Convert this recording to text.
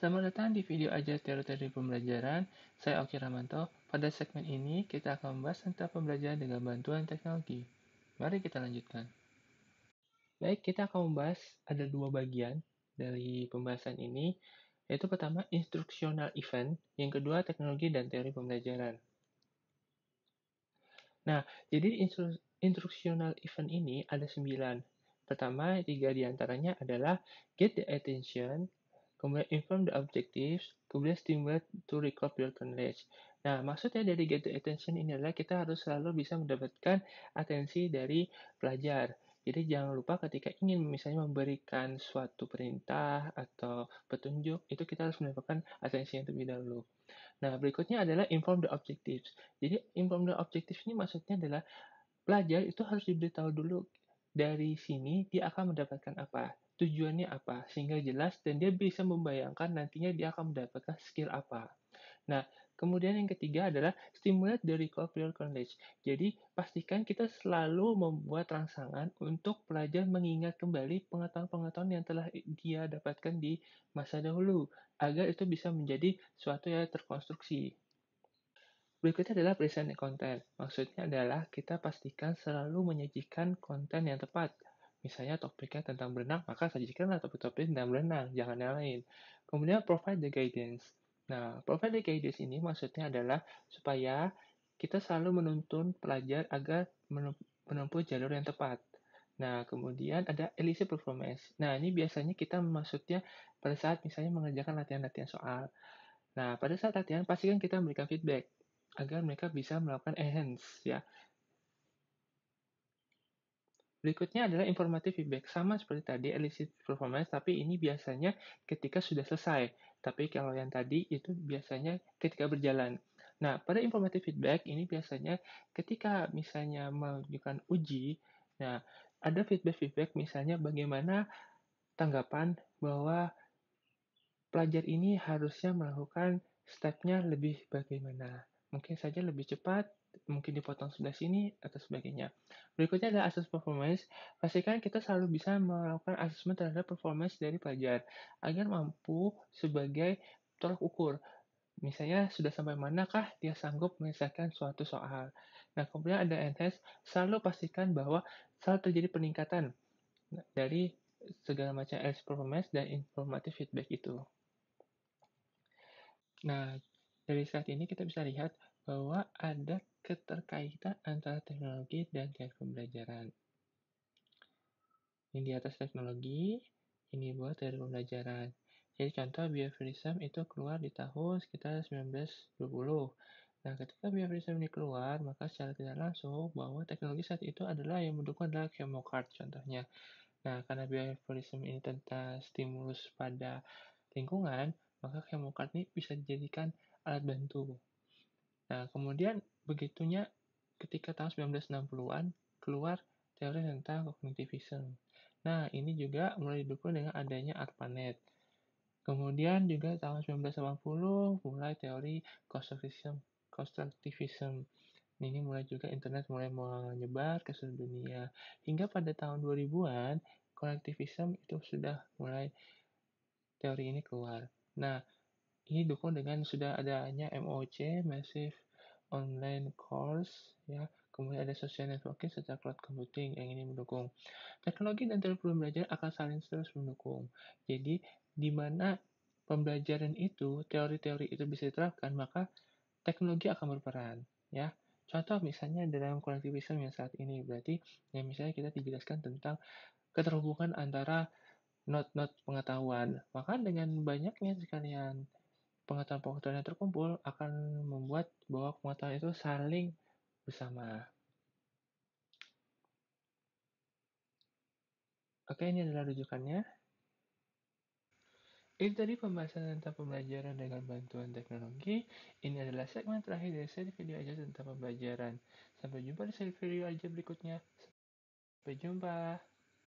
Selamat datang di video ajar teori-teori pembelajaran. Saya Oki Ramanto. Pada segmen ini, kita akan membahas tentang pembelajaran dengan bantuan teknologi. Mari kita lanjutkan. Baik, kita akan membahas ada dua bagian dari pembahasan ini, yaitu pertama instruksional event, yang kedua teknologi dan teori pembelajaran. Nah, jadi instru instruksional event ini ada sembilan. Pertama, tiga diantaranya adalah get the attention, kemudian inform the objectives, kemudian stimulate to record your knowledge. Nah, maksudnya dari get the attention ini adalah kita harus selalu bisa mendapatkan atensi dari pelajar. Jadi jangan lupa ketika ingin misalnya memberikan suatu perintah atau petunjuk, itu kita harus mendapatkan atensi yang terlebih dahulu. Nah, berikutnya adalah inform the objectives. Jadi inform the objectives ini maksudnya adalah pelajar itu harus diberitahu dulu dari sini dia akan mendapatkan apa tujuannya apa, sehingga jelas dan dia bisa membayangkan nantinya dia akan mendapatkan skill apa. Nah, kemudian yang ketiga adalah stimulate the recovery knowledge. Jadi, pastikan kita selalu membuat rangsangan untuk pelajar mengingat kembali pengetahuan-pengetahuan yang telah dia dapatkan di masa dahulu, agar itu bisa menjadi suatu yang terkonstruksi. Berikutnya adalah present content. Maksudnya adalah kita pastikan selalu menyajikan konten yang tepat Misalnya topiknya tentang berenang, maka sajikanlah topik-topik tentang berenang, jangan yang lain. Kemudian provide the guidance. Nah, provide the guidance ini maksudnya adalah supaya kita selalu menuntun pelajar agar menempuh jalur yang tepat. Nah, kemudian ada elicit performance. Nah, ini biasanya kita maksudnya pada saat misalnya mengerjakan latihan-latihan soal. Nah, pada saat latihan pastikan kita memberikan feedback agar mereka bisa melakukan enhance ya. Berikutnya adalah informative feedback. Sama seperti tadi, elicit performance, tapi ini biasanya ketika sudah selesai. Tapi kalau yang tadi itu biasanya ketika berjalan. Nah, pada informative feedback ini biasanya ketika misalnya menunjukkan uji, nah ada feedback-feedback misalnya bagaimana tanggapan bahwa pelajar ini harusnya melakukan stepnya lebih bagaimana mungkin saja lebih cepat, mungkin dipotong sebelah sini, atau sebagainya. Berikutnya adalah asas performance. Pastikan kita selalu bisa melakukan asesmen terhadap performance dari pelajar, agar mampu sebagai tolak ukur. Misalnya, sudah sampai manakah dia sanggup menyelesaikan suatu soal. Nah, kemudian ada enhance, selalu pastikan bahwa selalu terjadi peningkatan dari segala macam performance dan informative feedback itu. Nah, dari slide ini kita bisa lihat bahwa ada keterkaitan antara teknologi dan cara pembelajaran. Ini di atas teknologi, ini buat dari pembelajaran. Jadi contoh biofilism itu keluar di tahun sekitar 1920. Nah, ketika biofilism ini keluar, maka secara tidak langsung bahwa teknologi saat itu adalah yang mendukung adalah chemocard contohnya. Nah, karena biofilism ini tentang stimulus pada lingkungan, maka chemocard ini bisa dijadikan alat bantu. Nah, kemudian begitunya ketika tahun 1960-an keluar teori tentang kognitivism. Nah, ini juga mulai didukung dengan adanya ARPANET. Kemudian juga tahun 1980 mulai teori constructivism. constructivism. Ini mulai juga internet mulai menyebar ke seluruh dunia. Hingga pada tahun 2000-an, kolektivisme itu sudah mulai teori ini keluar. Nah, ini dukung dengan sudah adanya MOC (Massive Online Course) ya. Kemudian ada social networking serta cloud computing yang ini mendukung. Teknologi dan teknologi belajar akan saling terus mendukung. Jadi di mana pembelajaran itu, teori-teori itu bisa diterapkan, maka teknologi akan berperan ya. Contoh misalnya dalam konektivisme yang saat ini berarti yang misalnya kita dijelaskan tentang keterhubungan antara not-not pengetahuan. Maka dengan banyaknya sekalian pengetahuan-pengetahuan yang terkumpul akan membuat bahwa pengetahuan itu saling bersama. Oke, ini adalah rujukannya. Itu tadi pembahasan tentang pembelajaran dengan bantuan teknologi. Ini adalah segmen terakhir dari seri video aja tentang pembelajaran. Sampai jumpa di seri video aja berikutnya. Sampai jumpa.